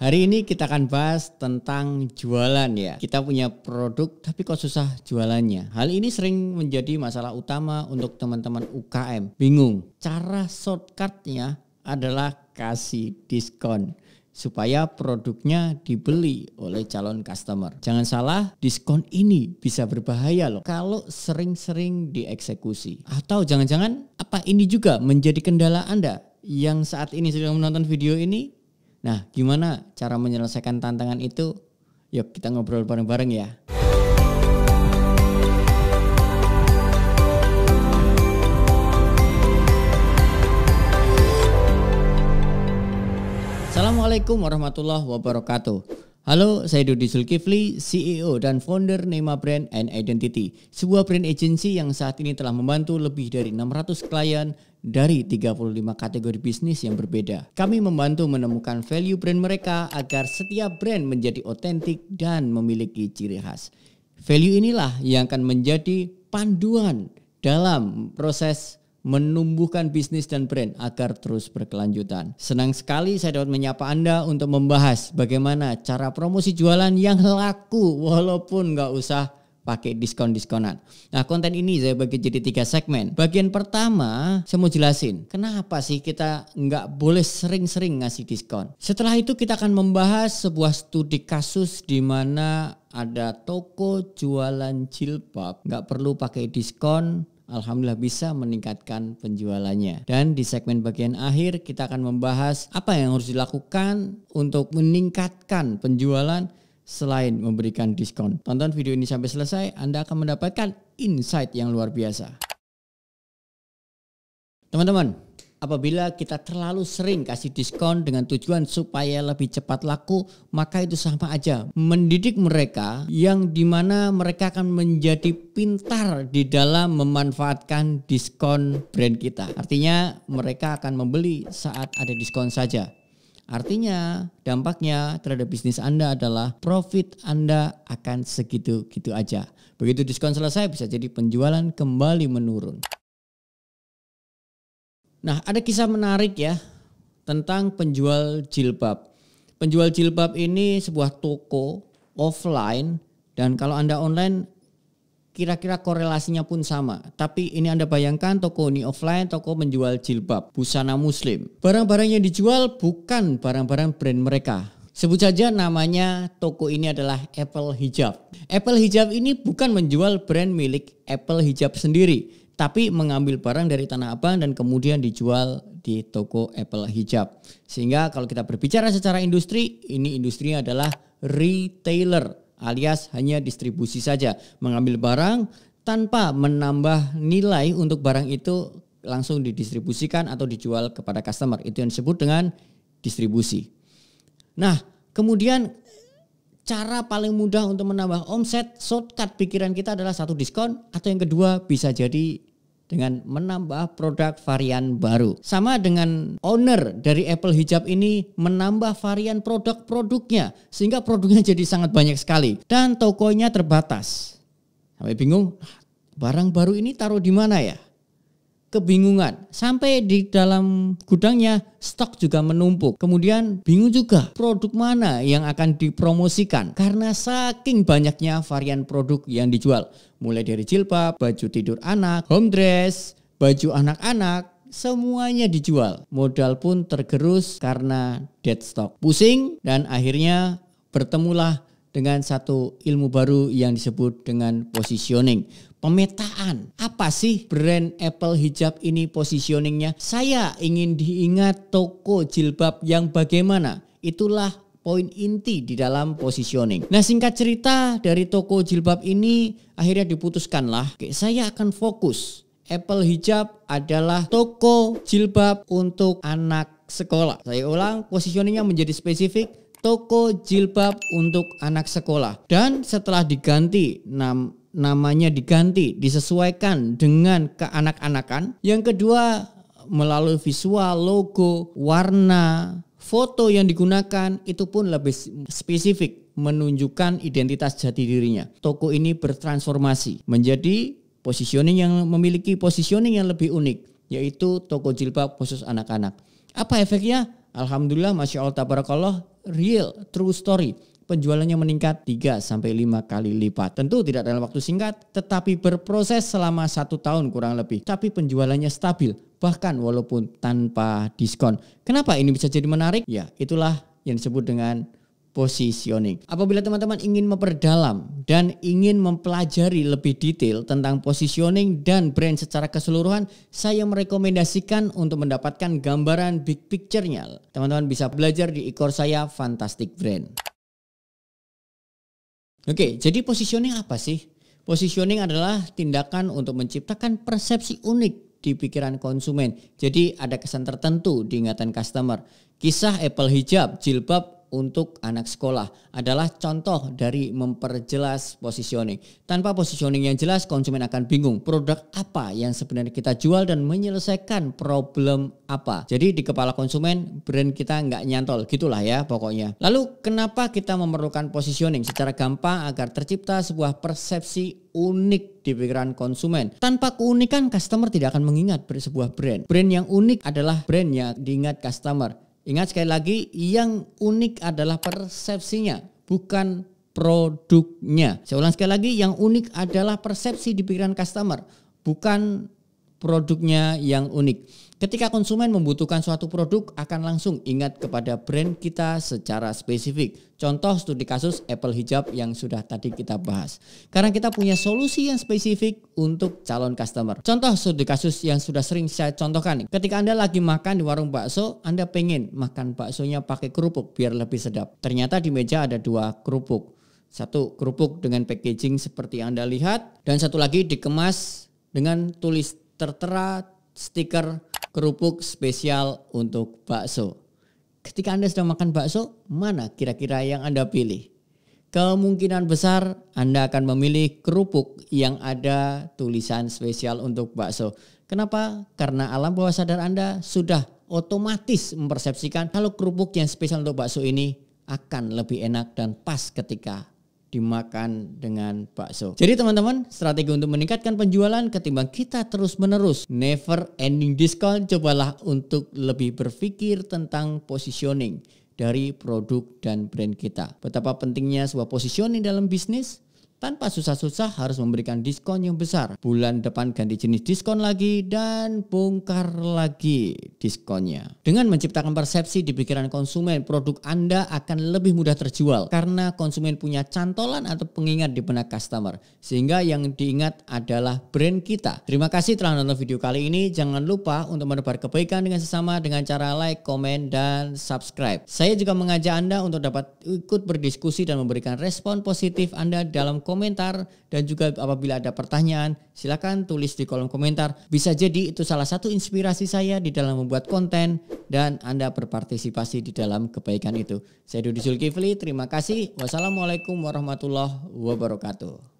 Hari ini kita akan bahas tentang jualan ya. Kita punya produk tapi kok susah jualannya. Hal ini sering menjadi masalah utama untuk teman-teman UKM. Bingung. Cara shortcutnya adalah kasih diskon supaya produknya dibeli oleh calon customer. Jangan salah, diskon ini bisa berbahaya loh kalau sering-sering dieksekusi. Atau jangan-jangan apa ini juga menjadi kendala Anda yang saat ini sedang menonton video ini Nah, gimana cara menyelesaikan tantangan itu? Yuk kita ngobrol bareng-bareng ya. Assalamualaikum warahmatullahi wabarakatuh. Halo, saya Dodi Zulkifli, CEO dan founder Nema Brand and Identity, sebuah brand agency yang saat ini telah membantu lebih dari 600 klien dari 35 kategori bisnis yang berbeda. Kami membantu menemukan value brand mereka agar setiap brand menjadi otentik dan memiliki ciri khas. Value inilah yang akan menjadi panduan dalam proses menumbuhkan bisnis dan brand agar terus berkelanjutan. Senang sekali saya dapat menyapa Anda untuk membahas bagaimana cara promosi jualan yang laku walaupun nggak usah pakai diskon-diskonan. Nah, konten ini saya bagi jadi tiga segmen. Bagian pertama, saya mau jelasin kenapa sih kita nggak boleh sering-sering ngasih diskon. Setelah itu kita akan membahas sebuah studi kasus di mana ada toko jualan jilbab nggak perlu pakai diskon Alhamdulillah bisa meningkatkan penjualannya. Dan di segmen bagian akhir kita akan membahas apa yang harus dilakukan untuk meningkatkan penjualan selain memberikan diskon. Tonton video ini sampai selesai, Anda akan mendapatkan insight yang luar biasa. Teman-teman, apabila kita terlalu sering kasih diskon dengan tujuan supaya lebih cepat laku, maka itu sama aja mendidik mereka yang dimana mereka akan menjadi pintar di dalam memanfaatkan diskon brand kita. Artinya mereka akan membeli saat ada diskon saja. Artinya, dampaknya terhadap bisnis Anda adalah profit Anda akan segitu-gitu aja. Begitu diskon selesai, bisa jadi penjualan kembali menurun. Nah, ada kisah menarik ya tentang penjual jilbab. Penjual jilbab ini sebuah toko offline, dan kalau Anda online, kira-kira korelasinya pun sama. Tapi ini Anda bayangkan toko ini offline, toko menjual jilbab, busana muslim. Barang-barang yang dijual bukan barang-barang brand mereka. Sebut saja namanya toko ini adalah Apple Hijab. Apple Hijab ini bukan menjual brand milik Apple Hijab sendiri, tapi mengambil barang dari Tanah Abang dan kemudian dijual di toko Apple Hijab. Sehingga kalau kita berbicara secara industri, ini industrinya adalah retailer alias hanya distribusi saja, mengambil barang tanpa menambah nilai untuk barang itu langsung didistribusikan atau dijual kepada customer. Itu yang disebut dengan distribusi. Nah, kemudian cara paling mudah untuk menambah omset, shortcut pikiran kita adalah satu diskon atau yang kedua bisa jadi dengan menambah produk varian baru. Sama dengan owner dari Apple Hijab ini menambah varian produk-produknya sehingga produknya jadi sangat banyak sekali dan tokonya terbatas. Sampai bingung, ah, barang baru ini taruh di mana ya? kebingungan. Sampai di dalam gudangnya stok juga menumpuk. Kemudian bingung juga produk mana yang akan dipromosikan karena saking banyaknya varian produk yang dijual. Mulai dari jilbab, baju tidur anak, home dress, baju anak-anak, semuanya dijual. Modal pun tergerus karena dead stock. Pusing dan akhirnya bertemulah dengan satu ilmu baru yang disebut dengan positioning. Pemetaan. Apa sih brand Apple hijab ini positioningnya? Saya ingin diingat toko jilbab yang bagaimana. Itulah poin inti di dalam positioning. Nah singkat cerita dari toko jilbab ini akhirnya diputuskanlah saya akan fokus Apple Hijab adalah toko jilbab untuk anak sekolah. Saya ulang, positioningnya menjadi spesifik toko jilbab untuk anak sekolah dan setelah diganti nam namanya diganti disesuaikan dengan keanak-anakan. Yang kedua melalui visual, logo, warna, foto yang digunakan itu pun lebih spesifik menunjukkan identitas jati dirinya. Toko ini bertransformasi menjadi positioning yang memiliki positioning yang lebih unik yaitu toko jilbab khusus anak-anak. Apa efeknya? Alhamdulillah, Masya Allah, Tabarakallah, real, true story. Penjualannya meningkat 3 sampai 5 kali lipat. Tentu tidak dalam waktu singkat, tetapi berproses selama satu tahun kurang lebih. Tapi penjualannya stabil, bahkan walaupun tanpa diskon. Kenapa ini bisa jadi menarik? Ya, itulah yang disebut dengan positioning. Apabila teman-teman ingin memperdalam dan ingin mempelajari lebih detail tentang positioning dan brand secara keseluruhan, saya merekomendasikan untuk mendapatkan gambaran big picture-nya. Teman-teman bisa belajar di ikor saya Fantastic Brand. Oke, jadi positioning apa sih? Positioning adalah tindakan untuk menciptakan persepsi unik di pikiran konsumen. Jadi ada kesan tertentu di ingatan customer. Kisah Apple hijab, jilbab, untuk anak sekolah adalah contoh dari memperjelas positioning. Tanpa positioning yang jelas, konsumen akan bingung produk apa yang sebenarnya kita jual dan menyelesaikan problem apa. Jadi di kepala konsumen brand kita nggak nyantol, gitulah ya pokoknya. Lalu kenapa kita memerlukan positioning secara gampang agar tercipta sebuah persepsi unik di pikiran konsumen. Tanpa keunikan, customer tidak akan mengingat sebuah brand. Brand yang unik adalah brand yang diingat customer. Ingat sekali lagi, yang unik adalah persepsinya, bukan produknya. Saya ulang sekali lagi, yang unik adalah persepsi di pikiran customer, bukan produknya yang unik. Ketika konsumen membutuhkan suatu produk, akan langsung ingat kepada brand kita secara spesifik. Contoh studi kasus Apple Hijab yang sudah tadi kita bahas. Karena kita punya solusi yang spesifik untuk calon customer. Contoh studi kasus yang sudah sering saya contohkan. Ketika Anda lagi makan di warung bakso, Anda pengen makan baksonya pakai kerupuk biar lebih sedap. Ternyata di meja ada dua kerupuk. Satu kerupuk dengan packaging seperti yang Anda lihat, dan satu lagi dikemas dengan tulis tertera stiker kerupuk spesial untuk bakso. Ketika Anda sedang makan bakso, mana kira-kira yang Anda pilih? Kemungkinan besar Anda akan memilih kerupuk yang ada tulisan spesial untuk bakso. Kenapa? Karena alam bawah sadar Anda sudah otomatis mempersepsikan kalau kerupuk yang spesial untuk bakso ini akan lebih enak dan pas ketika dimakan dengan bakso. Jadi teman-teman, strategi untuk meningkatkan penjualan ketimbang kita terus-menerus never ending discount, cobalah untuk lebih berpikir tentang positioning dari produk dan brand kita. Betapa pentingnya sebuah positioning dalam bisnis tanpa susah-susah harus memberikan diskon yang besar. Bulan depan ganti jenis diskon lagi dan bongkar lagi diskonnya. Dengan menciptakan persepsi di pikiran konsumen, produk Anda akan lebih mudah terjual karena konsumen punya cantolan atau pengingat di benak customer. Sehingga yang diingat adalah brand kita. Terima kasih telah menonton video kali ini. Jangan lupa untuk menebar kebaikan dengan sesama dengan cara like, komen, dan subscribe. Saya juga mengajak Anda untuk dapat ikut berdiskusi dan memberikan respon positif Anda dalam komentar dan juga apabila ada pertanyaan silakan tulis di kolom komentar. Bisa jadi itu salah satu inspirasi saya di dalam membuat konten dan Anda berpartisipasi di dalam kebaikan itu. Saya Dudi Zulkifli, terima kasih. Wassalamualaikum warahmatullahi wabarakatuh.